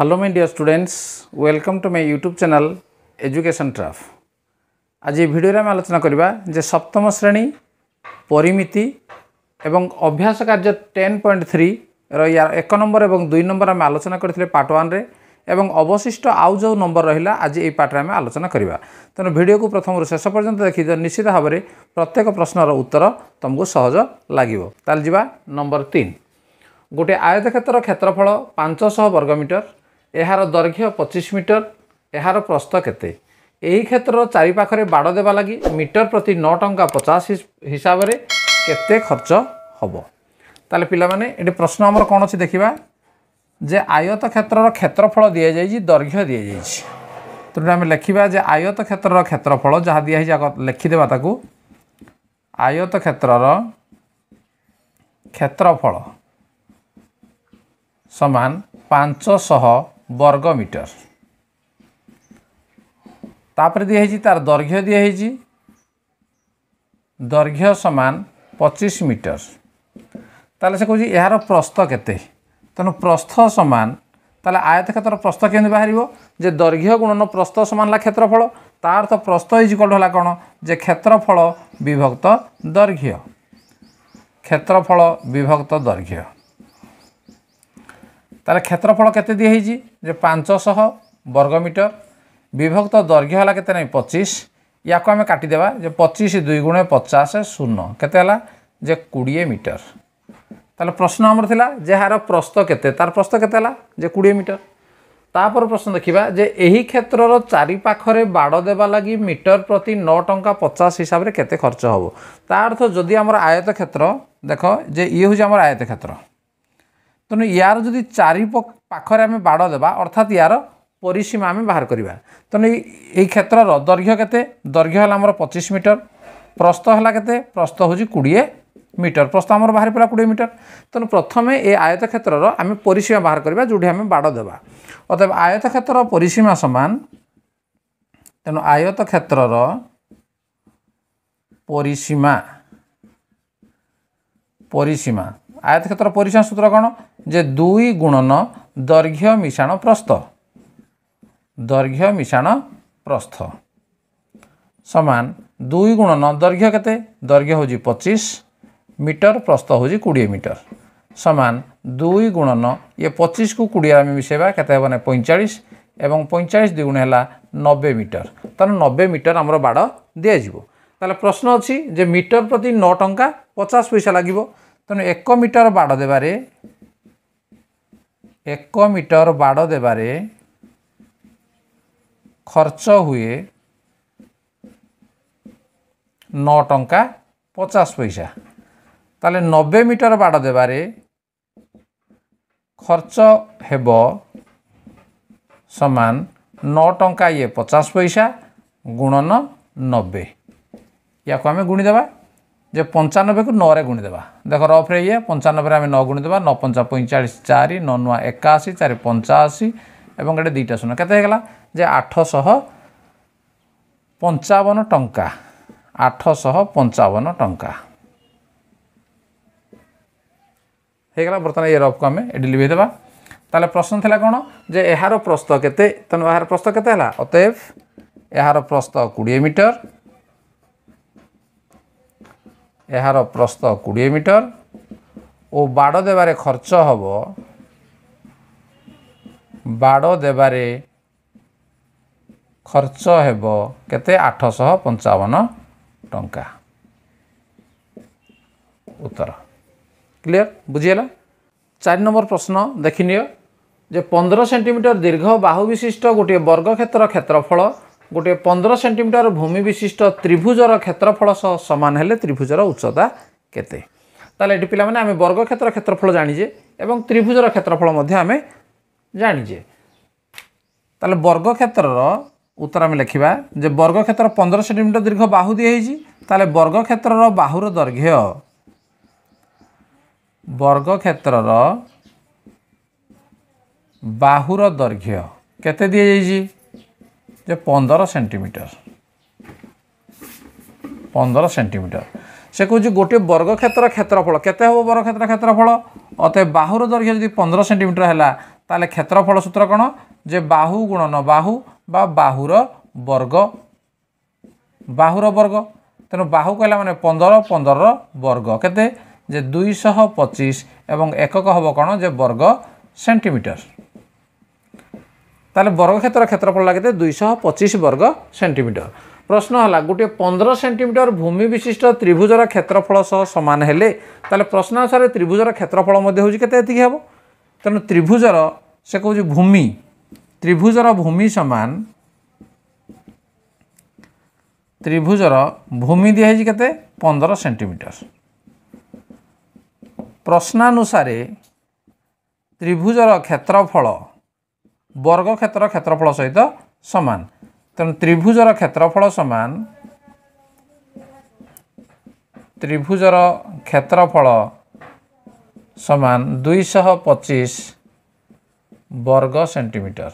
Hello my dear students welcome to my YouTube channel education ଟ୍ରାଫ୍ ଆଜି ଭିଡ଼ିଓରେ ଆମେ ଆଲୋଚନା କରିବା ଯେ ସପ୍ତମ ଶ୍ରେଣୀ ପରିମିତି ଏବଂ ଅଭ୍ୟାସ କାର୍ଯ୍ୟ ଟେନ୍ ପଏଣ୍ଟ ଥ୍ରୀର ୟା ଏକ ନମ୍ବର ଏବଂ ଦୁଇ ନମ୍ବର ଆମେ ଆଲୋଚନା କରିଥିଲେ ପାର୍ଟ ୱାନ୍ରେ ଏବଂ ଅବଶିଷ୍ଟ ଆଉ ଯେଉଁ ନମ୍ବର ରହିଲା ଆଜି ଏଇ ପାର୍ଟରେ ଆମେ ଆଲୋଚନା କରିବା ତେଣୁ ଭିଡ଼ିଓକୁ ପ୍ରଥମରୁ ଶେଷ ପର୍ଯ୍ୟନ୍ତ ଦେଖିଦିଅ ନିଶ୍ଚିତ ଭାବରେ ପ୍ରତ୍ୟେକ ପ୍ରଶ୍ନର ଉତ୍ତର ତୁମକୁ ସହଜ ଲାଗିବ ତାହେଲେ ଯିବା ନମ୍ବର ତିନି ଗୋଟିଏ ଆୟତକ୍ଷେତ୍ର କ୍ଷେତ୍ରଫଳ ପାଞ୍ଚଶହ ବର୍ଗମିଟର ଏହାର ଦୈର୍ଘ୍ୟ ପଚିଶ ମିଟର ଏହାର ପ୍ରସ୍ତ କେତେ ଏହି କ୍ଷେତ୍ରର ଚାରିପାଖରେ ବାଡ଼ ଦେବା ଲାଗି ମିଟର ପ୍ରତି ନଅ ଟଙ୍କା ପଚାଶ ହିସାବରେ କେତେ ଖର୍ଚ୍ଚ ହେବ ତାହେଲେ ପିଲାମାନେ ଏଠି ପ୍ରଶ୍ନ ଆମର କ'ଣ ଅଛି ଦେଖିବା ଯେ ଆୟତ କ୍ଷେତ୍ରର କ୍ଷେତ୍ରଫଳ ଦିଆଯାଇଛି ଦୈର୍ଘ୍ୟ ଦିଆଯାଇଛି ତେଣୁ ଆମେ ଲେଖିବା ଯେ ଆୟତ କ୍ଷେତ୍ରର କ୍ଷେତ୍ରଫଳ ଯାହା ଦିଆହେଇଛି ଆଗ ଲେଖିଦେବା ତାକୁ ଆୟତ କ୍ଷେତ୍ରର କ୍ଷେତ୍ରଫଳ ସମାନ ପାଞ୍ଚଶହ বর্গ মিটর তাপরে দিয়ে হয়েছি তার দৈর্ঘ্য দিয়ে হয়েছি দৈর্ঘ্য সমান পঁচিশ মিটর তাহলে সে কৌছি এর প্রস্থ কেতে তেমন প্রস্থ সমান তাহলে আয়ত ক্ষেত্র প্রস্থ কেমি বাহার যে দৈর্ঘ্য গুণন প্রস্থ সমান হল ক্ষেত্রফল তার তো প্রস্থ ইজিকল হল কোণ যে ক্ষেত্রফল বিভক্ত দৈর্ঘ্য ক্ষেত্রফল বিভক্ত দৈর্ঘ্য তাহলে ক্ষেত্রফল কেতে দিয়ে হয়েছি যে পাঁচশহ বর্গমিটর বিভক্ত দৈর্ঘ্য হল কেতে না পঁচিশ ইয়াকু আমি কাটিদেবা যে পঁচিশ দুই গুণে পচাশ শূন্য কেতে হল যে কোড়িয়ে মিটর তাহলে প্রশ্ন আমার লা যে হার প্রস্ত কেতে তার প্রস্ত কেতে হল যে কোড়িয়ে মিটর তাপর প্রশ্ন দেখিবা যে এই ক্ষেত্রর চারিপাখে বাড় দেবা লাগি মিটর প্রতি ন টঙ্কা পচাশ হিসাবে কেতে খরচ হব তার অর্থ যদি আমার আয়ত ক্ষেত্র দেখ যে ইয়ে হচ্ছে আমার আয়ত ক্ষেত্র ତେଣୁ ୟାର ଯଦି ଚାରି ପାଖରେ ଆମେ ବାଡ଼ ଦେବା ଅର୍ଥାତ୍ ୟାର ପରିସୀମା ଆମେ ବାହାର କରିବା ତେଣୁ ଏଇ କ୍ଷେତ୍ରର ଦୈର୍ଘ୍ୟ କେତେ ଦୈର୍ଘ୍ୟ ହେଲା ଆମର ପଚିଶ ମିଟର ପ୍ରସ୍ତ ହେଲା କେତେ ପ୍ରସ୍ତ ହେଉଛି କୋଡ଼ିଏ ମିଟର ପ୍ରସ୍ତ ଆମର ବାହାରି ପଡ଼ିଲା କୋଡ଼ିଏ ମିଟର ତେଣୁ ପ୍ରଥମେ ଏ ଆୟତ କ୍ଷେତ୍ରର ଆମେ ପରିସୀମା ବାହାର କରିବା ଯେଉଁଠି ଆମେ ବାଡ଼ ଦେବା ଅତଏବ ଆୟତ କ୍ଷେତ୍ରର ପରିସୀମା ସମାନ ତେଣୁ ଆୟତ କ୍ଷେତ୍ରର ପରିସୀମା ପରିସୀମା আয়তক্ষেত্র পরিসীমা সূত্র কোণ যে দুই গুণন দৈর্ঘ্য মিশাণ প্রস্থ দৈর্ঘ্য মিশাণ প্রস্থ সমান দুই গুণন দৈর্ঘ্য কেতে দৈর্ঘ্য হচ্ছে পঁচিশ মিটর প্রস্থ হচ্ছে কোড়িয়ে মিটর সমান দুই গুণন ইয়ে পঁচিশকু কোড়িয়ে আমি মিশাইবা কেতে হব না পঁয়চাশ এবং পঁয়চাশ দ্বিগুণ হল নবে মিটর তাহলে নবে মিটর আমার বাড় দিয়াযিব তাহলে প্রশ্ন অছি যে মিটর প্রতি ন টঙ্কা পচাশ পয়সা লাগিব ତେଣୁ ଏକ ମିଟର ବାଡ଼ ଦେବାରେ ଏକ ମିଟର ବାଡ଼ ଦେବାରେ ଖର୍ଚ୍ଚ ହୁଏ ନଅ ଟଙ୍କା ପଚାଶ ପଇସା ତାହେଲେ ନବେ ମିଟର ବାଡ଼ ଦେବାରେ ଖର୍ଚ୍ଚ ହେବ ସମାନ ନଅ ଟଙ୍କା ଇଏ ପଚାଶ ପଇସା ଗୁଣନ ନବେ ୟାକୁ ଆମେ ଗୁଣିଦେବା ଯେ ପଞ୍ଚାନବେକୁ ନଅରେ ଗୁଣିଦେବା ଦେଖ ରଫ୍ରେ ଇଏ ପଞ୍ଚାନବେରେ ଆମେ ନଅ ଗୁଣିଦେବା ନଅ ପଞ୍ଚା ପଇଁଚାଳିଶ ଚାରି ନଅ ନୂଆ ଏକାଅଶୀ ଚାରି ପଞ୍ଚାଅଶୀ ଏବଂ ଏଠି ଦୁଇଟା ଶୂନ କେତେ ହେଇଗଲା ଯେ ଆଠଶହ ପଞ୍ଚାବନ ଟଙ୍କା ଆଠଶହ ପଞ୍ଚାବନ ଟଙ୍କା ହେଇଗଲା ବର୍ତ୍ତମାନ ଏ ରଫ୍କୁ ଆମେ ଏଠି ଲିଭେଇଦେବା ତାହେଲେ ପ୍ରଶ୍ନ ଥିଲା କ'ଣ ଯେ ଏହାର ପ୍ରସ୍ତ କେତେ ତେଣୁ ଏହାର ପ୍ରସ୍ତ କେତେ ହେଲା ଅତଏବ ଏହାର ପ୍ରସ୍ତ କୋଡ଼ିଏ ମିଟର ଏହାର ପ୍ରସ୍ତ କୋଡ଼ିଏ ମିଟର ଓ ବାଡ଼ ଦେବାରେ ଖର୍ଚ୍ଚ ହେବ ବାଡ଼ ଦେବାରେ ଖର୍ଚ୍ଚ ହେବ କେତେ ଆଠଶହ ପଞ୍ଚାବନ ଟଙ୍କା ଉତ୍ତର କ୍ଲିଅର ବୁଝିହେଲା ଚାରି ନମ୍ବର ପ୍ରଶ୍ନ ଦେଖିନିଅ ଯେ ପନ୍ଦର ସେଣ୍ଟିମିଟର ଦୀର୍ଘ ବାହୁ ବିଶିଷ୍ଟ ଗୋଟିଏ ବର୍ଗକ୍ଷେତ୍ର କ୍ଷେତ୍ରଫଳ ଗୋଟିଏ ପନ୍ଦର ସେଣ୍ଟିମିଟର ଭୂମି ବିଶିଷ୍ଟ ତ୍ରିଭୁଜର କ୍ଷେତ୍ରଫଳ ସହ ସମାନ ହେଲେ ତ୍ରିଭୁଜର ଉଚ୍ଚତା କେତେ ତାହେଲେ ଏଠି ପିଲାମାନେ ଆମେ ବର୍ଗକ୍ଷେତ୍ର କ୍ଷେତ୍ରଫଳ ଜାଣିଛେ ଏବଂ ତ୍ରିଭୁଜର କ୍ଷେତ୍ରଫଳ ମଧ୍ୟ ଆମେ ଜାଣିଛେ ତାହେଲେ ବର୍ଗକ୍ଷେତ୍ରର ଉତ୍ତର ଆମେ ଲେଖିବା ଯେ ବର୍ଗକ୍ଷେତ୍ର ପନ୍ଦର ସେଣ୍ଟିମିଟର ଦୀର୍ଘ ବାହୁ ଦିଆହେଇଛି ତାହେଲେ ବର୍ଗକ୍ଷେତ୍ରର ବାହୁର ଦୈର୍ଘ୍ୟ ବର୍ଗକ୍ଷେତ୍ରର ବାହୁର ଦୈର୍ଘ୍ୟ କେତେ ଦିଆଯାଇଛି ଯେ ପନ୍ଦର ସେଣ୍ଟିମିଟର ପନ୍ଦର ସେଣ୍ଟିମିଟର ସେ କହୁଛି ଗୋଟିଏ ବର୍ଗକ୍ଷେତ୍ର କ୍ଷେତ୍ରଫଳ କେତେ ହେବ ବର୍ଗକ୍ଷେତ୍ର କ୍ଷେତ୍ରଫଳ ଅତେ ବାହୁର ଦୈର୍ଘ୍ୟ ଯଦି ପନ୍ଦର ସେଣ୍ଟିମିଟର ହେଲା ତାହେଲେ କ୍ଷେତ୍ରଫଳ ସୂତ୍ର କ'ଣ ଯେ ବାହୁ ଗୁଣନ ବାହୁ ବା ବାହୁର ବର୍ଗ ବାହୁର ବର୍ଗ ତେଣୁ ବାହୁ କହିଲା ମାନେ ପନ୍ଦର ପନ୍ଦରର ବର୍ଗ କେତେ ଯେ ଦୁଇଶହ ପଚିଶ ଏବଂ ଏକକ ହେବ କ'ଣ ଯେ ବର୍ଗ ସେଣ୍ଟିମିଟର ତାହେଲେ ବର୍ଗକ୍ଷେତ୍ର କ୍ଷେତ୍ରଫଳ ଲାଗିଥାଏ ଦୁଇଶହ ପଚିଶ ବର୍ଗ ସେଣ୍ଟିମିଟର ପ୍ରଶ୍ନ ହେଲା ଗୋଟିଏ ପନ୍ଦର ସେଣ୍ଟିମିଟର ଭୂମି ବିଶିଷ୍ଟ ତ୍ରିଭୁଜର କ୍ଷେତ୍ରଫଳ ସହ ସମାନ ହେଲେ ତାହେଲେ ପ୍ରଶ୍ନ ଅନୁସାରେ ତ୍ରିଭୁଜର କ୍ଷେତ୍ରଫଳ ମଧ୍ୟ ହେଉଛି କେତେ ଏତିକି ହେବ ତେଣୁ ତ୍ରିଭୁଜର ସେ କହୁଛି ଭୂମି ତ୍ରିଭୁଜର ଭୂମି ସମାନ ତ୍ରିଭୁଜର ଭୂମି ଦିଆହେଇଛି କେତେ ପନ୍ଦର ସେଣ୍ଟିମିଟର ପ୍ରଶ୍ନାନୁସାରେ ତ୍ରିଭୁଜର କ୍ଷେତ୍ରଫଳ ବର୍ଗକ୍ଷେତ୍ର କ୍ଷେତ୍ରଫଳ ସହିତ ସମାନ ତେଣୁ ତ୍ରିଭୁଜର କ୍ଷେତ୍ରଫଳ ସମାନ ତ୍ରିଭୁଜର କ୍ଷେତ୍ରଫଳ ସମାନ ଦୁଇଶହ ପଚିଶ ବର୍ଗ ସେଣ୍ଟିମିଟର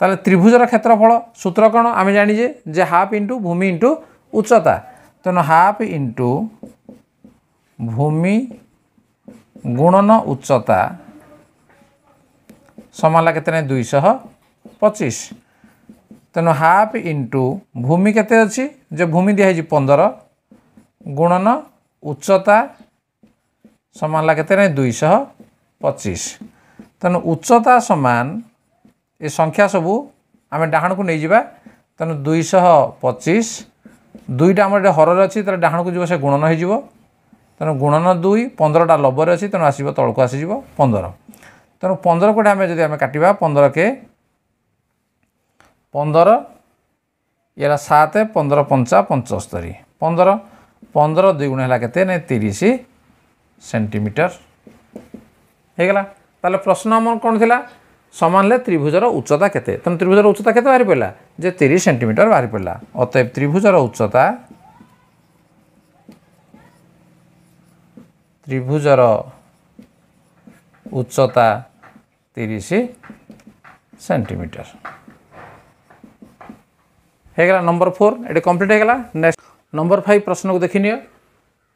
ତାହେଲେ ତ୍ରିଭୁଜର କ୍ଷେତ୍ରଫଳ ସୂତ୍ର କ'ଣ ଆମେ ଜାଣିଛେ ଯେ ହାଫ୍ ଇଣ୍ଟୁ ଭୂମି ଇଣ୍ଟୁ ଉଚ୍ଚତା ତେଣୁ ହାଫ୍ ଇଣ୍ଟୁ ଭୂମି ଗୁଣନ ଉଚ୍ଚତା ସମାନଲା କେତେ ନାହିଁ ଦୁଇଶହ ପଚିଶ ତେଣୁ ହାଫ୍ ଇଣ୍ଟୁ ଭୂମି କେତେ ଅଛି ଯେ ଭୂମି ଦିଆହେଇଛି ପନ୍ଦର ଗୁଣନ ଉଚ୍ଚତା ସମାନଲା କେତେ ନାହିଁ ଦୁଇଶହ ପଚିଶ ତେଣୁ ଉଚ୍ଚତା ସମାନ ଏ ସଂଖ୍ୟା ସବୁ ଆମେ ଡାହାଣକୁ ନେଇଯିବା ତେଣୁ ଦୁଇଶହ ପଚିଶ ଦୁଇଟା ଆମର ଏଠି ହରରେ ଅଛି ତା'ହେଲେ ଡାହାଣକୁ ଯିବ ସେ ଗୁଣନ ହୋଇଯିବ ତେଣୁ ଗୁଣନ ଦୁଇ ପନ୍ଦରଟା ଲବରେ ଅଛି ତେଣୁ ଆସିବ ତଳକୁ ଆସିଯିବ ପନ୍ଦର ତେଣୁ ପନ୍ଦର କୋଡ଼ି ଆମେ ଯଦି ଆମେ କାଟିବା ପନ୍ଦର କେ ପନ୍ଦର ଇଏ ହେଲା ସାତ ପନ୍ଦର ପଞ୍ଚା ପଞ୍ଚସ୍ତରୀ ପନ୍ଦର ପନ୍ଦର ଦୁଇଗୁଣ ହେଲା କେତେ ନାଇଁ ତିରିଶ ସେଣ୍ଟିମିଟର ହେଇଗଲା ତାହେଲେ ପ୍ରଶ୍ନ ଆମର କ'ଣ ଥିଲା ସମାନ ହେଲେ ତ୍ରିଭୁଜର ଉଚ୍ଚତା କେତେ ତେଣୁ ତ୍ରିଭୁଜର ଉଚ୍ଚତା କେତେ ବାହାରି ପଡ଼ିଲା ଯେ ତିରିଶ ସେଣ୍ଟିମିଟର ବାହାରି ପଡ଼ିଲା ଅତଏବ ତ୍ରିଭୁଜର ଉଚ୍ଚତା ତ୍ରିଭୁଜର ଉଚ୍ଚତା তিরিশ সেন্টিমিটার হয়েগলা নম্বর ফোর এটি কমপ্লিট হয়েগলা নেক্সট নম্বর ফাইভ প্রশ্নকে দেখি নিও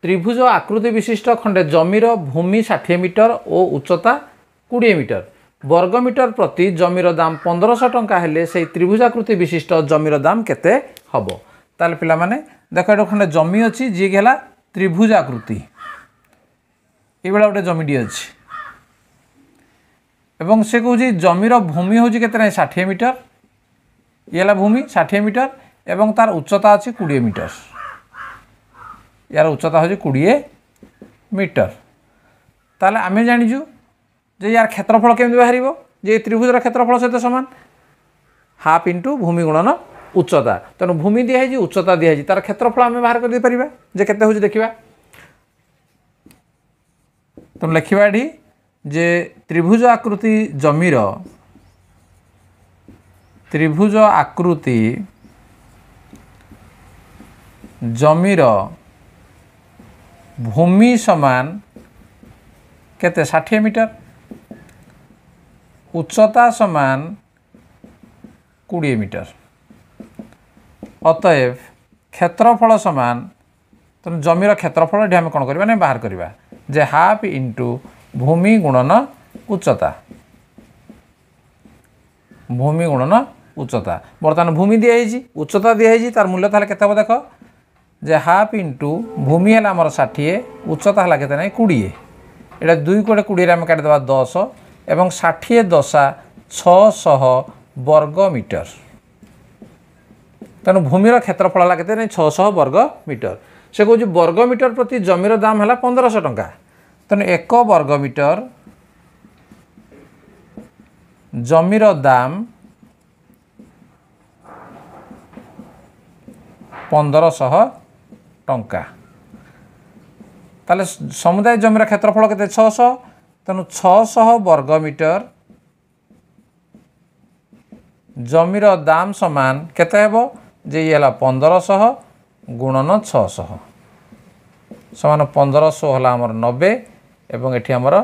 ত্রিভুজ আকৃতি বিশিষ্ট খণ্ডে জমির ভূমি ষাঠিয়ে মিটর ও উচ্চতা কোড়িয়ে মিটর বর্গ মিটর প্রতি জমির দাম পনেরশহ টঙ্কা হলে সেই ত্রিভুজাকৃতি বিশিষ্ট জমির দাম কেতে হব তাহলে পিলামানে দেখ এটা খণ্ডে জমি অছি যিয়ে হল ত্রিভুজাকৃতি এইভাবে গোটে জমিটি অছি এবং ସେ କହୁଛି ଜମିର ଭୂମି ହେଉଛି କେତେ ନାହିଁ ଷାଠିଏ ମିଟର ଇଏ ହେଲା ଭୂମି ଷାଠିଏ ମିଟର ଏବଂ ତାର ଉଚ୍ଚତା ଅଛି କୋଡ଼ିଏ ମିଟର ୟାର ଉଚ୍ଚତା ହେଉଛି କୋଡ଼ିଏ ମିଟର ତାହେଲେ ଆମେ ଜାଣିଛୁ ଯେ ୟାର କ୍ଷେତ୍ରଫଳ କେମିତି ବାହାରିବ ଯେ ତ୍ରିଭୁଜର କ୍ଷେତ୍ରଫଳ ସହିତ ସମାନ ହାଫ୍ ଇଣ୍ଟୁ ଭୂମି ଗୁଣନ ଉଚ୍ଚତା ତେଣୁ ଭୂମି ଦିଆହେଇଛି ଉଚ୍ଚତା ଦିଆହେଇଛି ତାର କ୍ଷେତ୍ରଫଳ ଆମେ ବାହାର କରିଦେଇପାରିବା ଯେ କେତେ ହେଉଛି ଦେଖିବା ତେଣୁ ଲେଖିବା ଏଠି যে ত্রিভুজ আকৃতি জমির ত্রিভুজ আকৃতি জমির ভূমি সমান কেতে ষাঠিয়ে মিটার উচ্চতা সমান কোড়িয়ে মিটার অতএব ক্ষেত্রফল সমান তেমন জমির ক্ষেত্রফল এটি আমি কোণ করা না বাহার করা যে হাফ ইন্টু ଭୂମି ଗୁଣନ ଉଚ୍ଚତା ଭୂମି ଗୁଣନ ଉଚ୍ଚତା ବର୍ତ୍ତମାନ ଭୂମି ଦିଆହେଇଛି ଉଚ୍ଚତା ଦିଆହେଇଛି ତାର ମୂଲ୍ୟ ତାହେଲେ କେତେ ହେବ ଦେଖ ଯେ ହାଫ୍ ଇଣ୍ଟୁ ଭୂମି ହେଲା ଆମର ଷାଠିଏ ଉଚ୍ଚତା ହେଲା କେତେ ନାହିଁ କୋଡ଼ିଏ ଏଇଟା ଦୁଇ କୋଡ଼ିଏ କୋଡ଼ିଏରେ ଆମେ କାଟିଦେବା ଦଶ ଏବଂ ଷାଠିଏ ଦଶା ଛଅଶହ ବର୍ଗ ମିଟର ତେଣୁ ଭୂମିର କ୍ଷେତ୍ରଫଳ ହେଲା କେତେ ନାହିଁ ଛଅଶହ ବର୍ଗ ମିଟର ସେ କହୁଛି ବର୍ଗ ମିଟର ପ୍ରତି ଜମିର ଦାମ ହେଲା ପନ୍ଦରଶହ ଟଙ୍କା ତେଣୁ ଏକ ବର୍ଗ ମିଟର ଜମିର ଦାମ ପନ୍ଦରଶହ ଟଙ୍କା ତାହେଲେ ସମୁଦାୟ ଜମିର କ୍ଷେତ୍ରଫଳ କେତେ ଛଅଶହ ତେଣୁ ଛଅଶହ ବର୍ଗ ମିଟର ଜମିର ଦାମ ସମାନ କେତେ ହେବ ଯେ ଇଏ ହେଲା ପନ୍ଦରଶହ ଗୁଣନ ଛଅଶହ ସମାନ ପନ୍ଦରଶହ ହେଲା ଆମର ନବେ এবং এটি আমার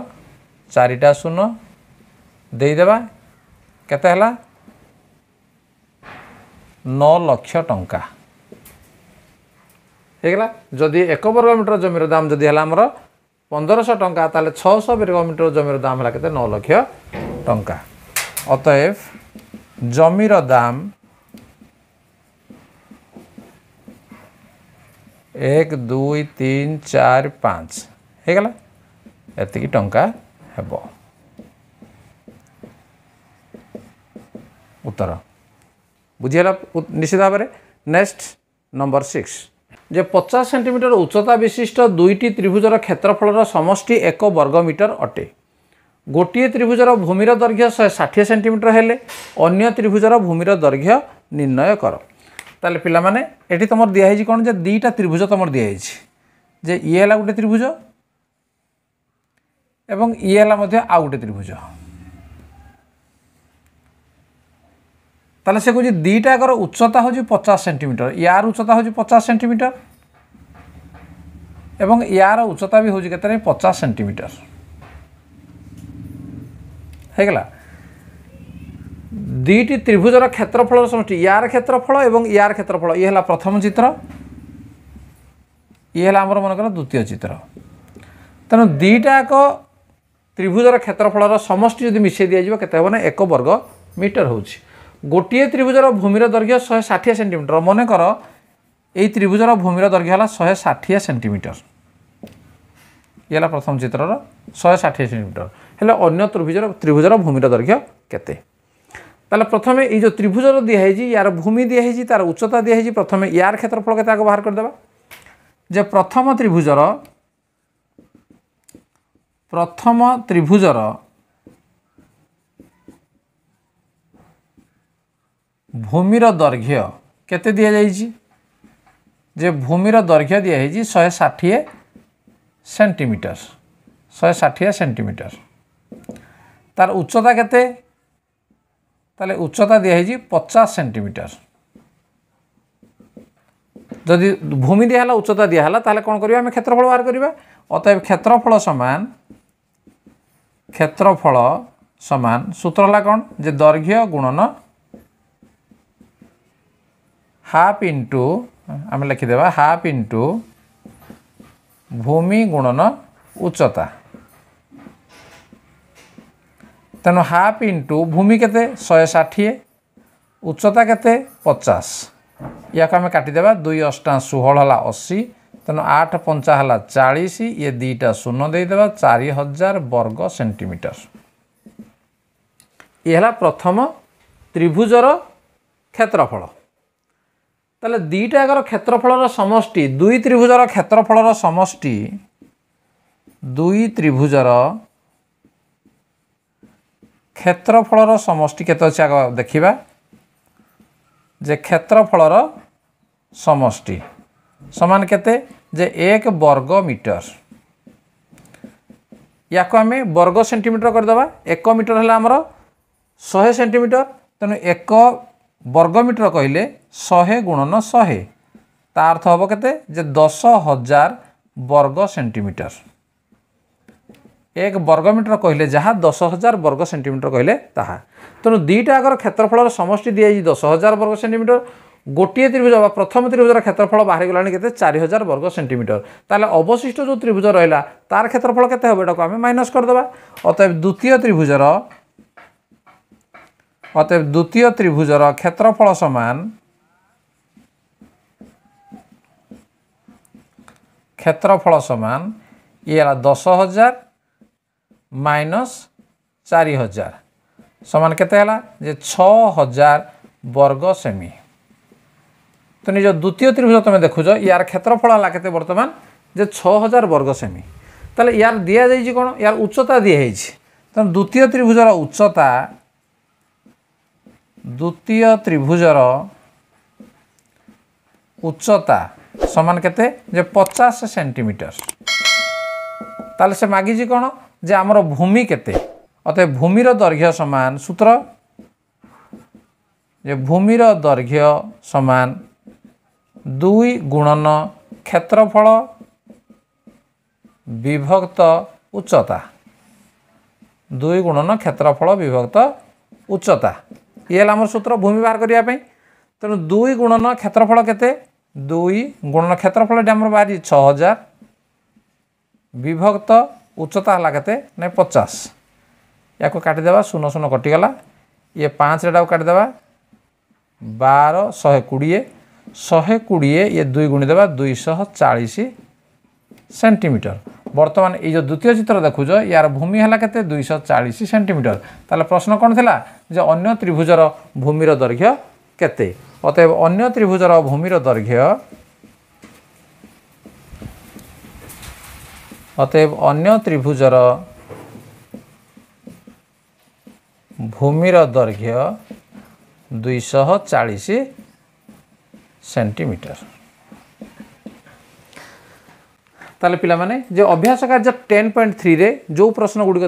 চারিটা শূন্য ଦେଇଦେବା କେତେ ହେଲା ନଅ ଲକ୍ଷ ଟଙ୍କା ହେଇଗଲା ଯଦି ଏକ ବର୍ଗ ମିଟର ଜମିର ଦାମ ଯଦି ହେଲା ଆମର ପନ୍ଦରଶହ ଟଙ୍କା ତାହେଲେ ଛଅଶହ ବର୍ଗ ମିଟର ଜମିର ଦାମ ହେଲା କେତେ ନଅ ଲକ୍ଷ ଟଙ୍କା ଅତଏବ ଜମିର ଦାମ ଏକ ଦୁଇ ତିନି ଚାରି ପାଞ୍ଚ ହେଇଗଲା ଏତିକି ଟଙ୍କା ହେବ ଉତ୍ତର ବୁଝିହେଲା ନିଶ୍ଚିତ ଭାବରେ ନେକ୍ସଟ ନମ୍ବର ସିକ୍ସ ଯେ ପଚାଶ ସେଣ୍ଟିମିଟର ଉଚ୍ଚତା ବିଶିଷ୍ଟ ଦୁଇଟି ତ୍ରିଭୁଜର କ୍ଷେତ୍ରଫଳର ସମଷ୍ଟି ଏକ ବର୍ଗମିଟର ଅଟେ ଗୋଟିଏ ତ୍ରିଭୁଜର ଭୂମିର ଦୈର୍ଘ୍ୟ ଶହେ ଷାଠିଏ ସେଣ୍ଟିମିଟର ହେଲେ ଅନ୍ୟ ତ୍ରିଭୁଜର ଭୂମିର ଦୈର୍ଘ୍ୟ ନିର୍ଣ୍ଣୟ କର ତାହେଲେ ପିଲାମାନେ ଏଠି ତୁମର ଦିଆହେଇଛି କ'ଣ ଯେ ଦୁଇଟା ତ୍ରିଭୁଜ ତୁମର ଦିଆହେଇଛି ଯେ ଇଏ ହେଲା ଗୋଟେ ତ୍ରିଭୁଜ এবং ଇଏ ହେଲା ମଧ୍ୟ ଆଉ ଗୋଟେ ତ୍ରିଭୁଜ ତାହେଲେ ସେ କହୁଛି ଦୁଇଟାକର ଉଚ୍ଚତା ହେଉଛି ପଚାଶ ସେଣ୍ଟିମିଟର ୟାର ଉଚ୍ଚତା ହେଉଛି ପଚାଶ ସେଣ୍ଟିମିଟର ଏବଂ ୟାର ଉଚ୍ଚତା ବି ହେଉଛି କେତେ ପଚାଶ ସେଣ୍ଟିମିଟର ହେଇଗଲା ଦୁଇଟି ତ୍ରିଭୁଜର କ୍ଷେତ୍ରଫଳର ସମଷ୍ଟି ୟାର କ୍ଷେତ୍ରଫଳ ଏବଂ ୟାର କ୍ଷେତ୍ରଫଳ ଇଏ ହେଲା ପ୍ରଥମ ଚିତ୍ର ଇଏ ହେଲା ଆମର ମନେକର ଦ୍ୱିତୀୟ ଚିତ୍ର ତେଣୁ ଦୁଇଟାକ ত্রিভুজর ক্ষেত্রফল সমষ্টি যদি মিশাই দিয়াযিব কেতে হব না এক বর্গ মিটর হচ্ছে গোটিয়ে ত্রিভুজর ভূমির দৈর্ঘ্য শহে ষাঠিয়ে সেটিমিটর মনে কর এই ত্রিভুজর ভূমির দৈর্ঘ্য হল শহে ষাঠিয়ে সেটিমিটর ইয়ে হল প্রথম চিত্রর শহে ষাঠিয়ে সেটিমিটর হলে অন্য ত্রিভুজর ত্রিভুজর ভূমির দৈর্ঘ্য কেতে তাহলে প্রথমে এই যে ত্রিভুজর দিয়া হয়েছি ইয়ার ভূমি দিয়া হয়েছি তার উচ্চতা দিয়া হয়েছি প্রথমে ইয়ার ক্ষেত্রফল কেতে আগে বাহার করে দেবা যে প্রথম ত্রিভুজর ପ୍ରଥମ ତ୍ରିଭୁଜର ଭୂମିର ଦୈର୍ଘ୍ୟ କେତେ ଦିଆଯାଇଛି ଯେ ଭୂମିର ଦୈର୍ଘ୍ୟ ଦିଆହେଇଛି ଶହେ ଷାଠିଏ ସେଣ୍ଟିମିଟର ଶହେ ଷାଠିଏ ସେଣ୍ଟିମିଟର ତାର ଉଚ୍ଚତା କେତେ ତାହେଲେ ଉଚ୍ଚତା ଦିଆହେଇଛି ପଚାଶ ସେଣ୍ଟିମିଟର ଯଦି ଭୂମି ଦିଆହେଲା ଉଚ୍ଚତା ଦିଆହେଲା ତାହେଲେ କ'ଣ କରିବା ଆମେ କ୍ଷେତ୍ରଫଳ ବାହାର କରିବା ଅତଏବ କ୍ଷେତ୍ରଫଳ ସମାନ କ୍ଷେତ୍ରଫଳ ସମାନ ସୂତ୍ର ହେଲା କ'ଣ ଯେ ଦୈର୍ଘ୍ୟ ଗୁଣନ ହାଫ୍ ଇଣ୍ଟୁ ଆମେ ଲେଖିଦେବା ହାଫ୍ ଇଣ୍ଟୁ ଭୂମି ଗୁଣନ ଉଚ୍ଚତା ତେଣୁ ହାଫ୍ ଇଣ୍ଟୁ ଭୂମି କେତେ ଶହେ ଷାଠିଏ ଉଚ୍ଚତା କେତେ ପଚାଶ ଏହାକୁ ଆମେ କାଟିଦେବା ଦୁଇ ଅଷ୍ଟା ଷୋହଳ ହେଲା ଅଶୀ ତେଣୁ ଆଠ ପଞ୍ଚା ହେଲା ଚାଳିଶ ଇଏ ଦୁଇଟା ଶୂନ ଦେଇଦେବା ଚାରି ହଜାର ବର୍ଗ ସେଣ୍ଟିମିଟର ଇଏ ହେଲା ପ୍ରଥମ ତ୍ରିଭୁଜର କ୍ଷେତ୍ରଫଳ ତାହେଲେ ଦୁଇଟା ଯାକର କ୍ଷେତ୍ରଫଳର ସମଷ୍ଟି ଦୁଇ ତ୍ରିଭୁଜର କ୍ଷେତ୍ରଫଳର ସମଷ୍ଟି ଦୁଇ ତ୍ରିଭୁଜର କ୍ଷେତ୍ରଫଳର ସମଷ୍ଟି କେତେ ଅଛି ଆଗ ଦେଖିବା ଯେ କ୍ଷେତ୍ରଫଳର ସମଷ୍ଟି সমান কেতে যে এক বর্গ মিটর ইয়াকু আমি বর্গ সেটিমিটর করেদেবা এক মিটর হলে আমার শহে সেটিমিটর তেমন এক বর্গ মিটর কহিলে শহে গুণন শহে তা অর্থ হব কেতে যে দশ হাজার বর্গ সেটিমিটর এক বর্গমিটর কহিলে যা দশ হাজার বর্গ সেটিমিটর কহিলে তাহা তেমন দুইটা আগর ক্ষেত্রফলর সমষ্টি দিয়েছি দশ হাজার বর্গ সেটিমিটর ଗୋଟିଏ ତ୍ରିଭୁଜ ବା ପ୍ରଥମ ତ୍ରିଭୁଜର କ୍ଷେତ୍ରଫଳ ବାହାରିଗଲାଣି କେତେ ଚାରି ହଜାର ବର୍ଗ ସେଣ୍ଟିମିଟର ତାହେଲେ ଅବଶିଷ୍ଟ ଯେଉଁ ତ୍ରିଭୁଜ ରହିଲା ତାର କ୍ଷେତ୍ରଫଳ କେତେ ହେବ ଏଟାକୁ ଆମେ ମାଇନସ୍ କରିଦେବା ଅତଏବ ଦ୍ୱିତୀୟ ତ୍ରିଭୁଜର ଅତଏବ ଦ୍ୱିତୀୟ ତ୍ରିଭୁଜର କ୍ଷେତ୍ରଫଳ ସମାନ କ୍ଷେତ୍ରଫଳ ସମାନ ଇଏ ହେଲା ଦଶ ହଜାର ମାଇନସ୍ ଚାରି ହଜାର ସମାନ କେତେ ହେଲା ଯେ ଛଅ ହଜାର ବର୍ଗ ସେମି ତ ନିଜ ଦ୍ୱିତୀୟ ତ୍ରିଭୁଜ ତୁମେ ଦେଖୁଛ ୟାର କ୍ଷେତ୍ରଫଳ ହେଲା କେତେ ବର୍ତ୍ତମାନ ଯେ ଛଅ ହଜାର ବର୍ଗ ସେମି ତାହେଲେ ୟାର ଦିଆଯାଇଛି କ'ଣ ୟାର ଉଚ୍ଚତା ଦିଆହେଇଛି ତେଣୁ ଦ୍ୱିତୀୟ ତ୍ରିଭୁଜର ଉଚ୍ଚତା ଦ୍ୱିତୀୟ ତ୍ରିଭୁଜର ଉଚ୍ଚତା ସମାନ କେତେ ଯେ ପଚାଶ ସେଣ୍ଟିମିଟର ତାହେଲେ ସେ ମାଗିଛି କ'ଣ ଯେ ଆମର ଭୂମି କେତେ অতএব ভূমির দৈর্ঘ্য সমান সূত্র যে ভূমির দৈর্ঘ্য সমান দুই গুণন ক্ষেত্রফল বিভক্ত উচ্চতা দুই গুণন ক্ষেত্রফল বিভক্ত উচ্চতা ইয়ে হল আমার সূত্র ভূমি বাহার করা তেমন দুই গুণন ক্ষেত্রফল কেতে দুই গুণন ক্ষেত্রফল এটি আমার বাহারি ছ হাজার বিভক্ত উচ্চতা হল কেতে না পচাশ ইয়াকে কাটিদেবা শূন্য শূন্য কটিগলা ইয়ে পাঁচরে কাটিদেবা বার শহে কোড়িয়ে ଶହେ କୋଡ଼ିଏ ଏ ଦୁଇ ଗୁଣି ଦେବା ଦୁଇଶହ ଚାଳିଶ ସେଣ୍ଟିମିଟର ବର୍ତ୍ତମାନ ଏଇ ଯେଉଁ ଦ୍ୱିତୀୟ ଚିତ୍ର ଦେଖୁଛ ୟାର ଭୂମି ହେଲା କେତେ ଦୁଇଶହ ଚାଳିଶ ସେଣ୍ଟିମିଟର ତାହେଲେ ପ୍ରଶ୍ନ କ'ଣ ଥିଲା ଯେ ଅନ୍ୟ ତ୍ରିଭୁଜର ଭୂମିର ଦୈର୍ଘ୍ୟ କେତେ ଅତଏବ ଅନ୍ୟ ତ୍ରିଭୁଜର ଭୂମିର ଦୈର୍ଘ୍ୟ ଅତଏବ ଅନ୍ୟ ତ୍ରିଭୁଜର ଭୂମିର ଦୈର୍ଘ୍ୟ ଦୁଇଶହ ଚାଳିଶ सेन्टीमिटर ताले पिला माने जो अभ्यास कार्य टेन पॉइंट थ्री जो प्रश्न गुड़िक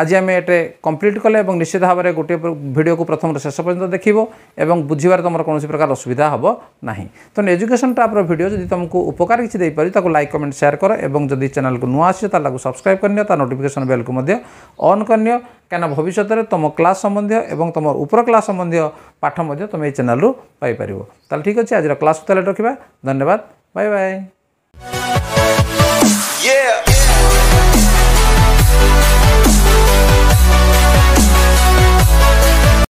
আজি আমি এটে কমপ্লিট কলে এবং নিশ্চিত ভাবে গোটিয়ে ভিডিওকে প্রথম শেষ পর্যন্ত দেখিব এবং বুঝবার তোমার কোণী প্রকার অসুবিধা হব না তেমন এজুকেশন টাইপ্র ভিডিও যদি তোমাকে উপকার কিছু দিয়ে তাকে লাইক কমেন্ট সেয়ার কর এবং যদি চ্যানেলকে নূ আসছে তাহলে তাকে সবসক্রাইব করে নিও তার নোটিফিকেসন বেলকে অন করে নিও কেন ভবিষ্যতের তোম ক্লাস সম্বন্ধীয় এবং তোমার উপর ক্লাস সম্বন্ধীয় পাঠ তুমি এই চ্যানেলু পাইপার তাহলে ঠিক আছে আজ ক্লাস তাহলে রাখবা ধন্যবাদ বাই বাই Yeah!